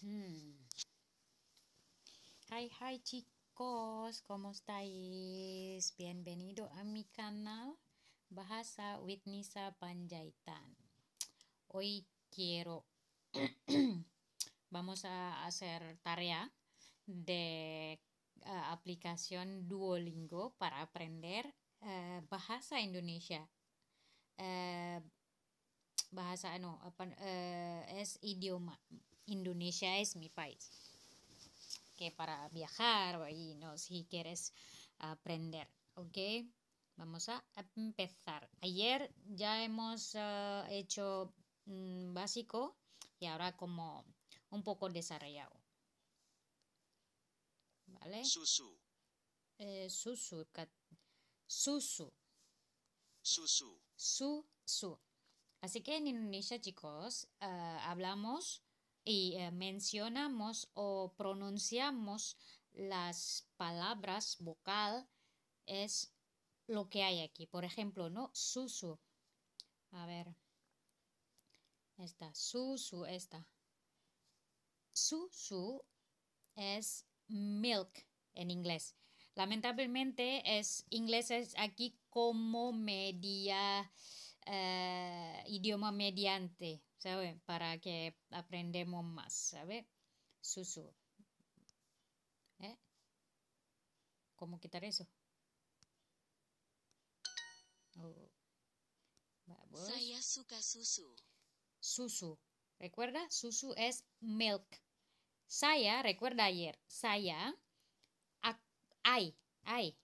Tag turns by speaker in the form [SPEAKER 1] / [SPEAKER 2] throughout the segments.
[SPEAKER 1] Hmm. Hai, hai, chicos, como estáis? Bienvenido a mi canal Bahasa with Nisa Panjaitan. Hoy quiero, vamos a hacer tarea de uh, aplicación Duolingo para aprender uh, bahasa Indonesia. Uh, bahasa, no, apa, es idioma Indonesia es mi país. Que para viajar o ahí, ¿no? Si quieres aprender, ¿ok? Vamos a empezar. Ayer ya hemos eh, hecho mm, básico y ahora como un poco desarrollado. ¿Vale? Susu. Eh, susu. Susu. Susu. Susu. Así que en Indonesia, chicos, eh, hablamos eh, mencionamos o pronunciamos las palabras vocal es lo que hay aquí. Por ejemplo, ¿no? Susu. A ver. Esta, susu, esta. Susu es milk en inglés. Lamentablemente, es inglés es aquí como media, eh, idioma mediante, ¿sabes? Para que aprendamos más, ¿sabes? Susu. ¿Eh? ¿Cómo quitar eso? Oh. Saya,
[SPEAKER 2] Susu.
[SPEAKER 1] Susu. Recuerda, Susu es milk. Saya, recuerda ayer, saya, ay, ay.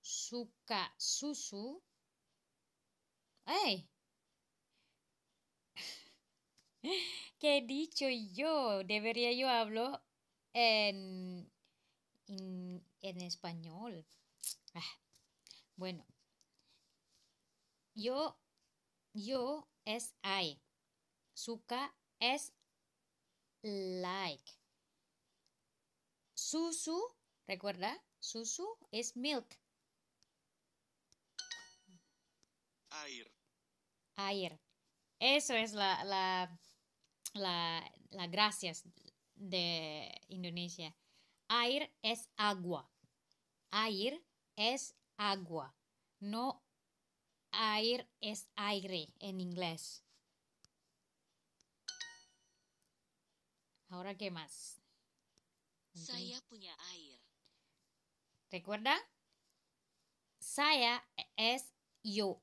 [SPEAKER 1] Suka, susu. ¡Ay! ¿Qué he dicho yo? Debería yo hablo en, español. Ah, bueno, yo, yo es I. Suka es like. Susu, recuerda, susu es milk. Air. Air. Eso es la las la gracias de Indonesia. Air es agua. Air es agua. No air es aire en inglés. Ahora, ¿qué más? Saya
[SPEAKER 2] punya air.
[SPEAKER 1] ¿Recuerdan? Saya es yo.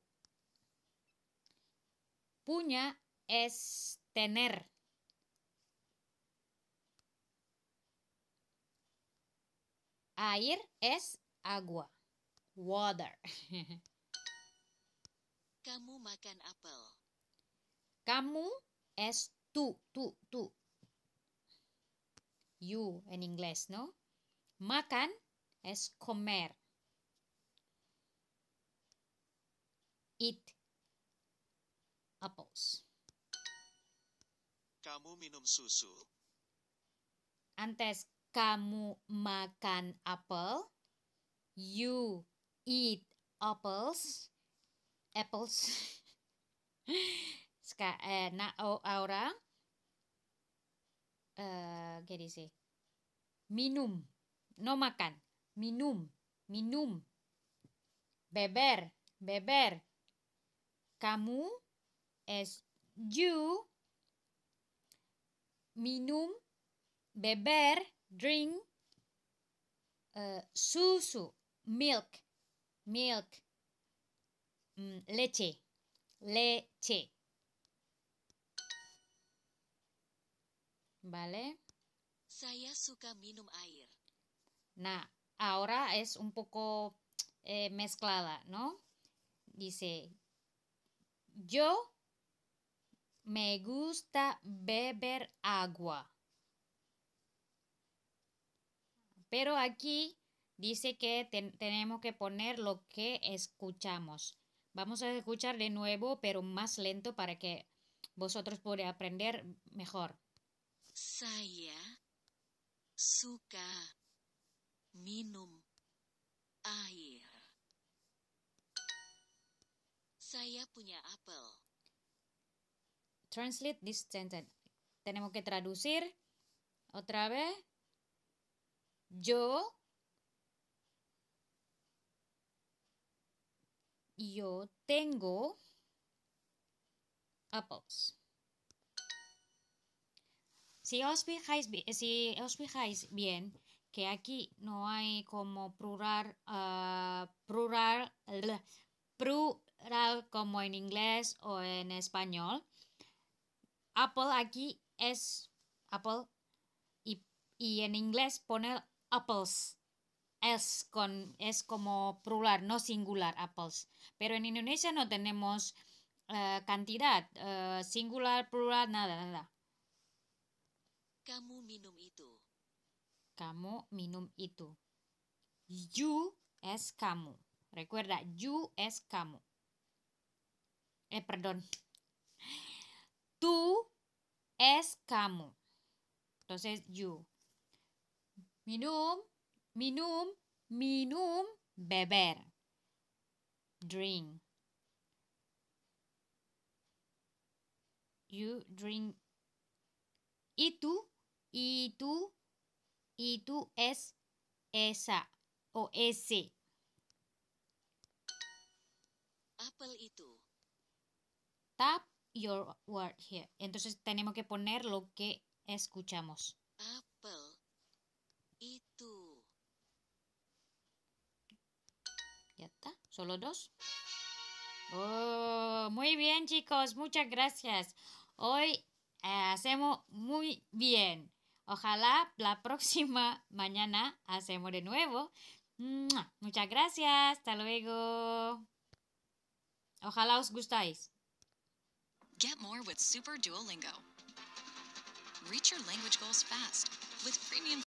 [SPEAKER 1] Puña es tener. Air es agua. Water.
[SPEAKER 2] Kamu makan apel.
[SPEAKER 1] Kamu es tu tu tu. You in English, no? Makan es comer. Eat apples.
[SPEAKER 2] Kamu minum susu.
[SPEAKER 1] Antes kamu makan apel. You eat apples. Apples. Ska, eh, na, oh, orang. Eh, uh, sih? Minum. No makan. Minum. Minum. Beber. Beber. Kamu es you. Minum. Beber drink uh, susu, milk, milk, mm, leche, leche. ¿Vale?
[SPEAKER 2] Saya suka minum air.
[SPEAKER 1] Nah, ahora es un poco eh, mezclada, ¿no? Dice, yo me gusta beber agua. Pero aquí dice que tenemos que poner lo que escuchamos. Vamos a escuchar de nuevo, pero más lento para que vosotros podáis aprender mejor.
[SPEAKER 2] Saya suka minum air. Saya punya apel.
[SPEAKER 1] Translate this sentence. Tenemos que traducir otra vez. Yo, yo tengo apples. Si os fijáis, si os fijáis bien, que aquí no hay como plural, ah, plural, plural como en inglés o en español. Apple aquí es Apple y, en inglés pone apples. Es, es como plural, no singular, apples. Pero en Indonesia no tenemos eh, cantidad, eh, singular, plural, nada, nada.
[SPEAKER 2] Kamu minum itu.
[SPEAKER 1] Kamu minum itu. You es kamu. Recuerda, you es kamu. Eh, perdón. Tú es kamu. Entonces, you. Minum, minum, minum, beber. Drink. You drink. Y tú, y tú, y tú es esa o ese.
[SPEAKER 2] Apple y tú.
[SPEAKER 1] Tap your word here. Entonces tenemos que poner lo que escuchamos. ¿Solo dos? Oh, muy bien chicos, muchas gracias. Hoy eh, hacemos muy bien. Ojalá la próxima mañana hacemos de nuevo. Muchas gracias, hasta luego. Ojalá os
[SPEAKER 2] gustáis. Get more with Super Duolingo. Reach your language goals fast with premium